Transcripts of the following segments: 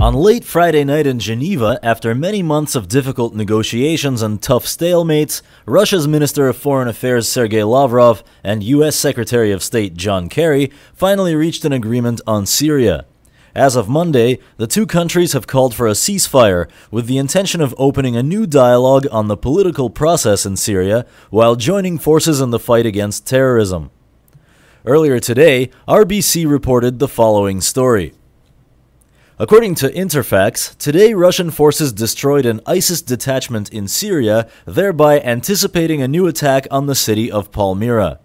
On late Friday night in Geneva, after many months of difficult negotiations and tough stalemates, Russia's Minister of Foreign Affairs Sergei Lavrov and US Secretary of State John Kerry finally reached an agreement on Syria. As of Monday, the two countries have called for a ceasefire with the intention of opening a new dialogue on the political process in Syria while joining forces in the fight against terrorism. Earlier today, RBC reported the following story. According to Interfax, today Russian forces destroyed an ISIS detachment in Syria, thereby anticipating a new attack on the city of Palmyra.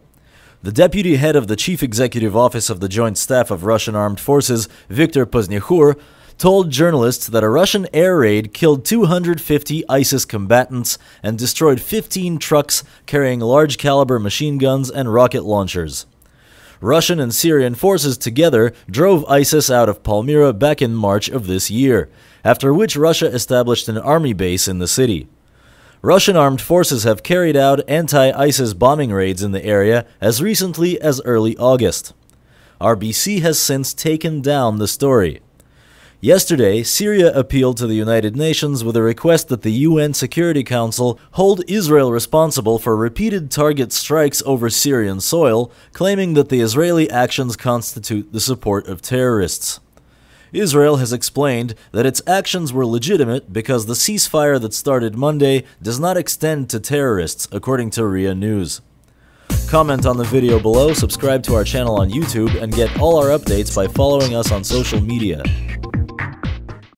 The deputy head of the Chief Executive Office of the Joint Staff of Russian Armed Forces, Viktor Pozniakhur, told journalists that a Russian air raid killed 250 ISIS combatants and destroyed 15 trucks carrying large caliber machine guns and rocket launchers. Russian and Syrian forces together drove ISIS out of Palmyra back in March of this year, after which Russia established an army base in the city. Russian armed forces have carried out anti-ISIS bombing raids in the area as recently as early August. RBC has since taken down the story. Yesterday, Syria appealed to the United Nations with a request that the UN Security Council hold Israel responsible for repeated target strikes over Syrian soil, claiming that the Israeli actions constitute the support of terrorists. Israel has explained that its actions were legitimate because the ceasefire that started Monday does not extend to terrorists, according to RIA News. Comment on the video below, subscribe to our channel on YouTube, and get all our updates by following us on social media.